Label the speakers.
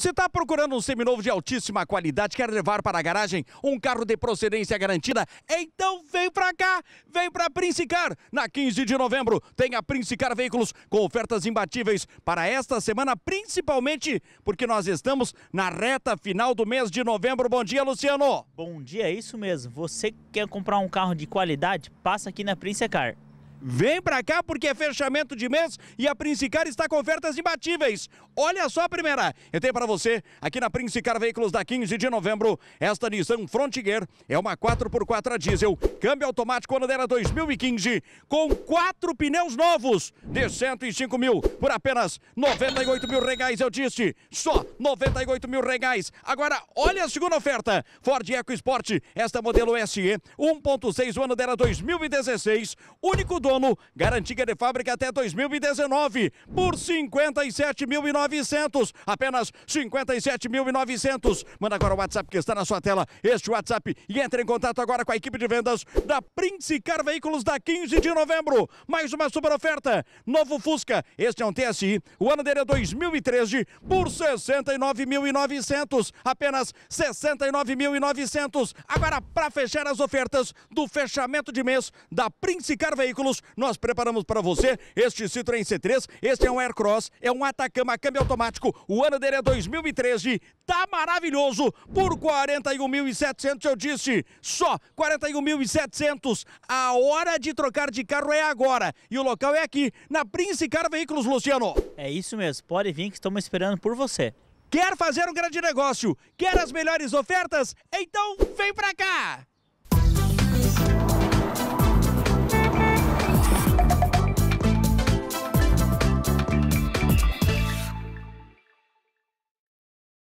Speaker 1: Se está procurando um seminovo de altíssima qualidade, quer levar para a garagem um carro de procedência garantida, então vem para cá, vem para Prince Car. Na 15 de novembro tem a Prince Car Veículos com ofertas imbatíveis para esta semana, principalmente porque nós estamos na reta final do mês de novembro. Bom dia, Luciano.
Speaker 2: Bom dia, é isso mesmo. Você quer comprar um carro de qualidade? Passa aqui na Prince Car. Vem pra cá porque é
Speaker 1: fechamento de mês e a Princicar está com ofertas imbatíveis. Olha só a primeira. Eu tenho para você, aqui na Princicar Veículos da 15 de novembro, esta Nissan Frontier é uma 4x4 a diesel, câmbio automático ano dela 2015, com quatro pneus novos de 105 mil por apenas 98 mil reais, eu disse. Só 98 mil reais. Agora, olha a segunda oferta. Ford EcoSport, esta modelo SE, 1.6, o ano dela 2016, único do dono. Garantia de fábrica até 2019 por 57.900. Apenas 57.900. Manda agora o WhatsApp que está na sua tela. Este WhatsApp e entre em contato agora com a equipe de vendas da Prince Car Veículos da 15 de novembro. Mais uma super oferta. Novo Fusca. Este é um TSI. O ano dele é 2013 por 69.900. Apenas 69.900. Agora para fechar as ofertas do fechamento de mês da Prince Car Veículos nós preparamos para você este Citroën C3, este é um Aircross, é um Atacama câmbio automático, o ano dele é 2013, tá maravilhoso, por 41.700 eu disse, só 41.700, a hora de trocar de carro é agora, e o local é aqui, na Prince Car Veículos, Luciano.
Speaker 2: É isso mesmo, pode vir que estamos esperando por você.
Speaker 1: Quer fazer um grande negócio? Quer as melhores ofertas? Então vem pra cá!